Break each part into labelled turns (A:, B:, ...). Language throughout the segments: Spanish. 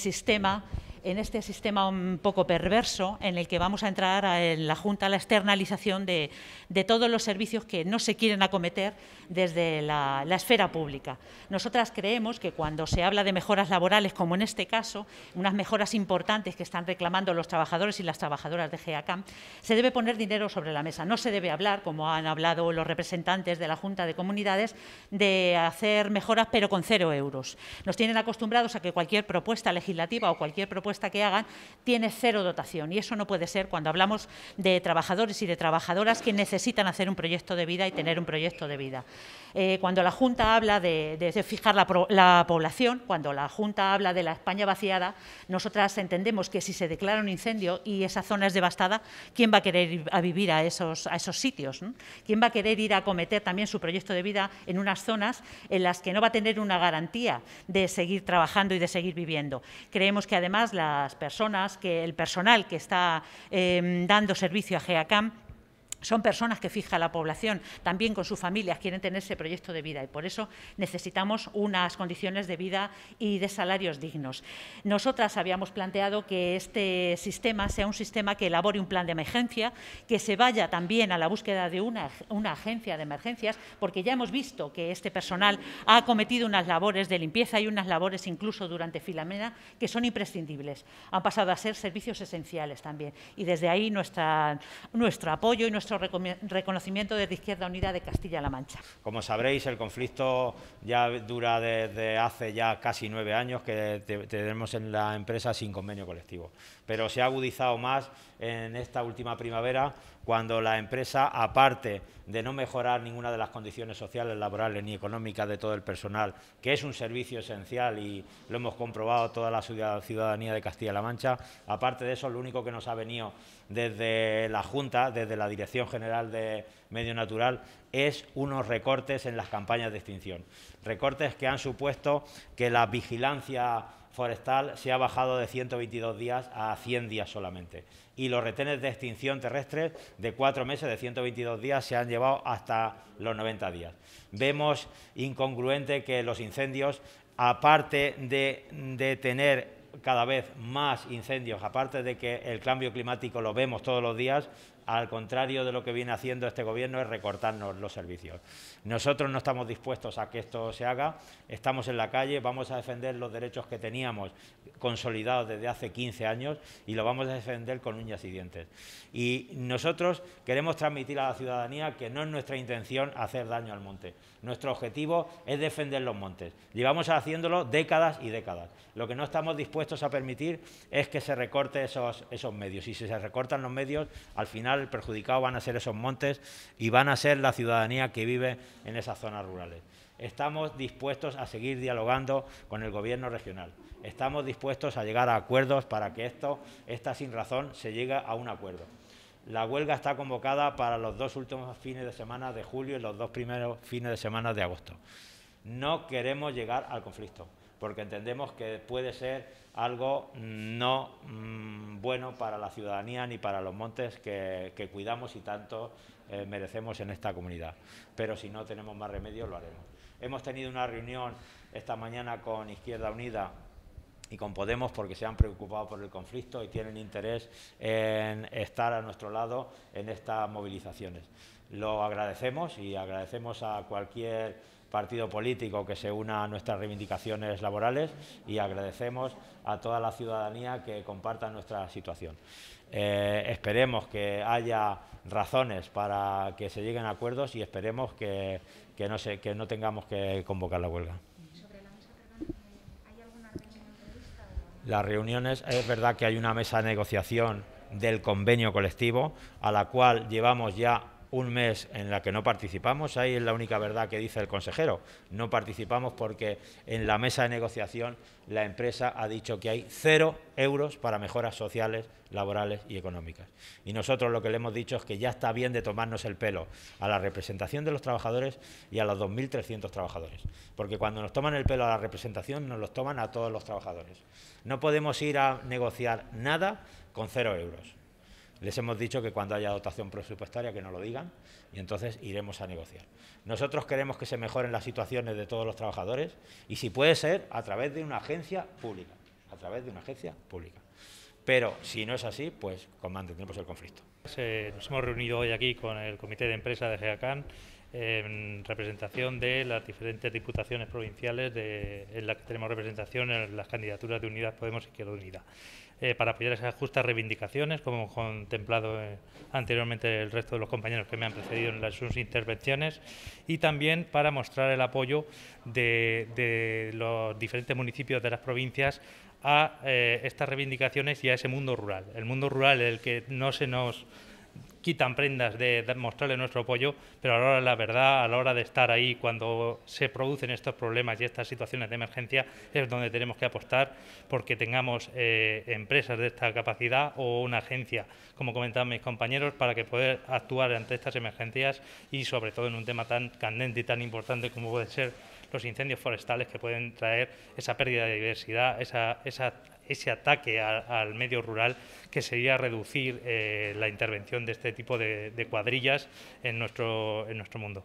A: sistema en este sistema un poco perverso en el que vamos a entrar en la Junta a la externalización de, todos los servicios que no se quieren acometer desde la, la, esfera pública. Nosotras creemos que cuando se habla de mejoras laborales, como en este caso, unas mejoras importantes que están reclamando los trabajadores y las trabajadoras de GEACAM, se debe poner dinero sobre la mesa. No se debe hablar, como han hablado los representantes de la Junta de Comunidades, de hacer mejoras pero con cero euros. Nos tienen acostumbrados a que cualquier propuesta legislativa o cualquier propuesta que hagan, tiene cero dotación. Y eso no puede ser cuando hablamos de trabajadores y de trabajadoras que necesitan hacer un proyecto de vida y tener un proyecto de vida. Eh, cuando la Junta habla de, fijar la, población, cuando la Junta habla de la España vaciada, nosotras entendemos que si se declara un incendio y esa zona es devastada, ¿quién va a querer ir a vivir a esos, a esos sitios? ¿Quién va a querer ir a acometer también su proyecto de vida en unas zonas en las que no va a tener una garantía de seguir trabajando y de seguir viviendo? Creemos que además las personas, que el personal que está em, dando servicio a GEACAM son personas que fija la población, también con sus familias quieren tener ese proyecto de vida y por eso necesitamos unas condiciones de vida y de salarios dignos. Nosotras habíamos planteado que este sistema sea un sistema que elabore un plan de emergencia, que se vaya también a la búsqueda de una, una agencia de emergencias, porque ya hemos visto que este personal ha cometido unas labores de limpieza y unas labores incluso durante Filamena que son imprescindibles. Han pasado a ser servicios esenciales también y desde ahí nuestra, nuestro apoyo y nuestro reconocimiento desde Izquierda Unida de Castilla-La Mancha.
B: Como sabréis, el conflicto ya dura desde hace ya casi nueve años que tenemos en la empresa sin convenio colectivo pero se ha agudizado más en esta última primavera cuando la empresa, aparte de no mejorar ninguna de las condiciones sociales, laborales ni económicas de todo el personal, que es un servicio esencial y lo hemos comprobado toda la ciudadanía de Castilla-La Mancha, aparte de eso, lo único que nos ha venido desde la Junta, desde la Dirección General de Medio Natural, es unos recortes en las campañas de extinción. Recortes que han supuesto que la vigilancia forestal se ha bajado de 122 días a 100 días solamente. Y los retenes de extinción terrestre de cuatro meses, de 122 días, se han llevado hasta los 90 días. Vemos incongruente que los incendios, aparte de, de tener cada vez más incendios, aparte de que el cambio climático lo vemos todos los días, al contrario de lo que viene haciendo este gobierno, es recortarnos los servicios. Nosotros no estamos dispuestos a que esto se haga, estamos en la calle, vamos a defender los derechos que teníamos consolidados desde hace 15 años y lo vamos a defender con uñas y dientes. Y nosotros queremos transmitir a la ciudadanía que no es nuestra intención hacer daño al monte. Nuestro objetivo es defender los montes. Llevamos haciéndolo décadas y décadas. Lo que no estamos dispuestos a permitir es que se recorte esos, esos medios. Y si se recortan los medios, al final perjudicado van a ser esos montes y van a ser la ciudadanía que vive en esas zonas rurales. Estamos dispuestos a seguir dialogando con el Gobierno regional. Estamos dispuestos a llegar a acuerdos para que esto, esta sin razón, se llegue a un acuerdo. La huelga está convocada para los dos últimos fines de semana de julio y los dos primeros fines de semana de agosto. No queremos llegar al conflicto porque entendemos que puede ser algo no mm, bueno para la ciudadanía ni para los montes que, cuidamos y tanto eh, merecemos en esta comunidad. Pero si no tenemos más remedio, lo haremos. Hemos tenido una reunión esta mañana con Izquierda Unida y con Podemos porque se han preocupado por el conflicto y tienen interés en estar a nuestro lado en estas movilizaciones lo agradecemos y agradecemos a cualquier partido político que se una a nuestras reivindicaciones laborales y agradecemos a toda la ciudadanía que comparta nuestra situación. Eh, esperemos que haya razones para que se lleguen a acuerdos y esperemos que, que no, se, que no tengamos que convocar la huelga. Las reuniones, es verdad que hay una mesa de negociación del convenio colectivo, a la cual llevamos ya un mes en la que no participamos, ahí es la única verdad que dice el consejero. No participamos porque en la mesa de negociación la empresa ha dicho que hay cero euros para mejoras sociales, laborales y económicas. Y nosotros lo que le hemos dicho es que ya está bien de tomarnos el pelo a la representación de los trabajadores y a los 2.300 trabajadores. Porque cuando nos toman el pelo a la representación, nos los toman a todos los trabajadores. No podemos ir a negociar nada con cero euros. Les hemos dicho que cuando haya dotación presupuestaria que no lo digan y entonces iremos a negociar. Nosotros queremos que se mejoren las situaciones de todos los trabajadores y si puede ser a través de una agencia pública, a través de una agencia pública. Pero si no es así, pues mantendremos el
C: conflicto. nos hemos reunido hoy aquí con el Comité de Empresa de GEACAN en representación de las diferentes diputaciones provinciales en las que tenemos representación en las candidaturas de Unidad Podemos y e Izquierda Unida. Eh, para apoyar esas justas reivindicaciones, como hemos contemplado eh, anteriormente el resto de los compañeros que me han precedido en sus intervenciones, y también para mostrar el apoyo de, los diferentes municipios de las provincias a eh, estas reivindicaciones y a ese mundo rural. El mundo rural, el que no se nos quitan prendas de, mostrarle nuestro apoyo, pero a la hora de verdad, a la hora de estar ahí cuando se producen estos problemas y estas situaciones de emergencia, es donde tenemos que apostar porque tengamos eh, empresas de esta capacidad o una agencia, como comentaban mis compañeros, para que poder actuar ante estas emergencias y sobre todo en un tema tan candente y tan importante como pueden ser los incendios forestales que pueden traer esa pérdida de diversidad, esa, esa ese ataque al medio rural, que sería reducir eh, la intervención de este tipo de, de cuadrillas en nuestro, en nuestro mundo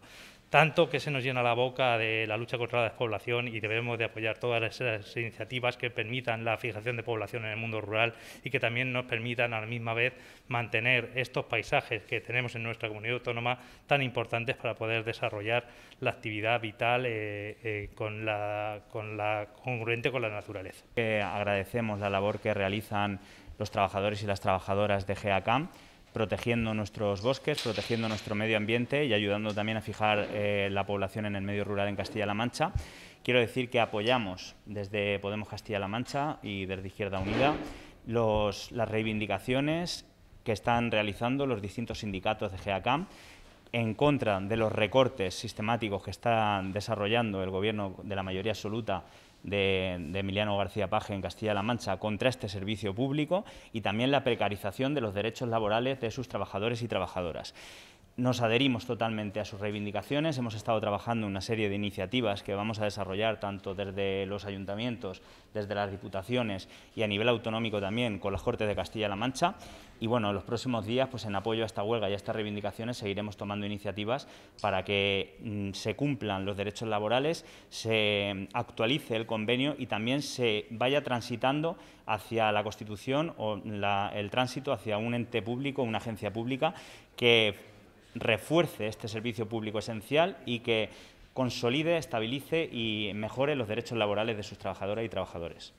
C: tanto que se nos llena la boca de la lucha contra la despoblación y debemos de apoyar todas esas iniciativas que permitan la fijación de población en el mundo rural y que también nos permitan a la misma vez mantener estos paisajes que tenemos en nuestra comunidad autónoma tan importantes para poder desarrollar la actividad vital eh, eh, con, la, congruente con la naturaleza.
D: Eh, agradecemos la labor que realizan los trabajadores y las trabajadoras de GACAM protegiendo nuestros bosques, protegiendo nuestro medio ambiente y ayudando también a fijar eh, la población en el medio rural en Castilla-La Mancha. Quiero decir que apoyamos desde Podemos Castilla-La Mancha y desde Izquierda Unida las reivindicaciones que están realizando los distintos sindicatos de GACAM en contra de los recortes sistemáticos que está desarrollando el Gobierno de la mayoría absoluta de, Emiliano García Paje en Castilla-La Mancha contra este servicio público y también la precarización de los derechos laborales de sus trabajadores y trabajadoras. Nos adherimos totalmente a sus reivindicaciones, hemos estado trabajando en una serie de iniciativas que vamos a desarrollar tanto desde los ayuntamientos, desde las diputaciones y a nivel autonómico también con las Cortes de Castilla-La Mancha. Y bueno, en los próximos días, pues en apoyo a esta huelga y a estas reivindicaciones, seguiremos tomando iniciativas para que mm, se cumplan los derechos laborales, se actualice el convenio y también se vaya transitando hacia la Constitución o el tránsito hacia un ente público, una agencia pública que refuerce este servicio público esencial y que consolide, estabilice y mejore los derechos laborales de sus trabajadoras y trabajadores.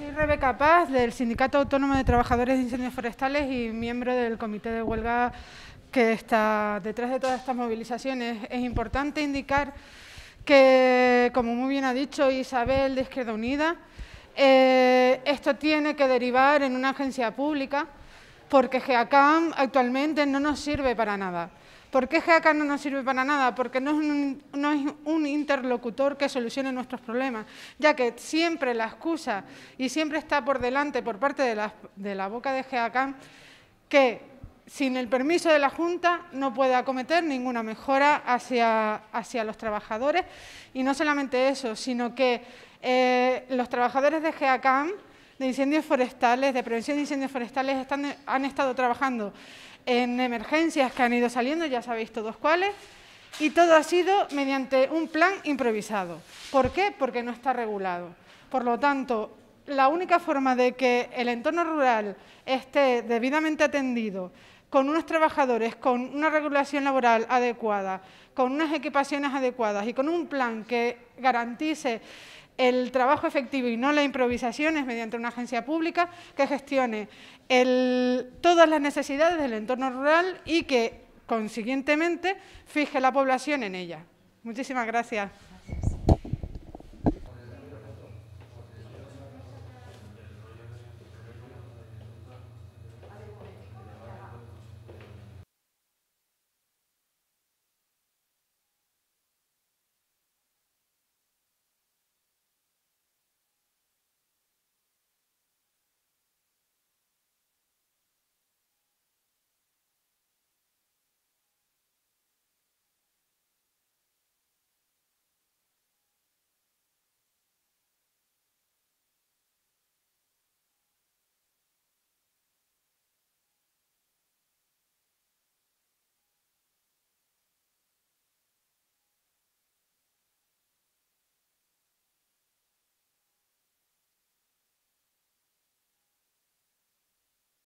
E: soy Rebeca Paz, del Sindicato Autónomo de Trabajadores de Incendios Forestales y miembro del Comité de Huelga que está detrás de todas estas movilizaciones. Es importante indicar que, como muy bien ha dicho Isabel de Izquierda Unida, eh, esto tiene que derivar en una agencia pública porque GEACAM actualmente no nos sirve para nada. ¿Por qué GEACAM no nos sirve para nada? Porque no es, un, interlocutor que solucione nuestros problemas, ya que siempre la excusa y siempre está por delante por parte de la, boca de GEACAM, que sin el permiso de la Junta no puede acometer ninguna mejora hacia, hacia los trabajadores. Y no solamente eso, sino que eh, los trabajadores de GEACAM, de incendios forestales, de prevención de incendios forestales, han estado trabajando en emergencias que han ido saliendo, ya sabéis todos cuáles, y todo ha sido mediante un plan improvisado. ¿Por qué? Porque no está regulado. Por lo tanto, la única forma de que el entorno rural esté debidamente atendido con unos trabajadores, con una regulación laboral adecuada, con unas equipaciones adecuadas y con un plan que garantice el trabajo efectivo y no la improvisación es mediante una agencia pública que gestione todas las necesidades del entorno rural y que, consiguientemente, fije la población en ella. Muchísimas gracias.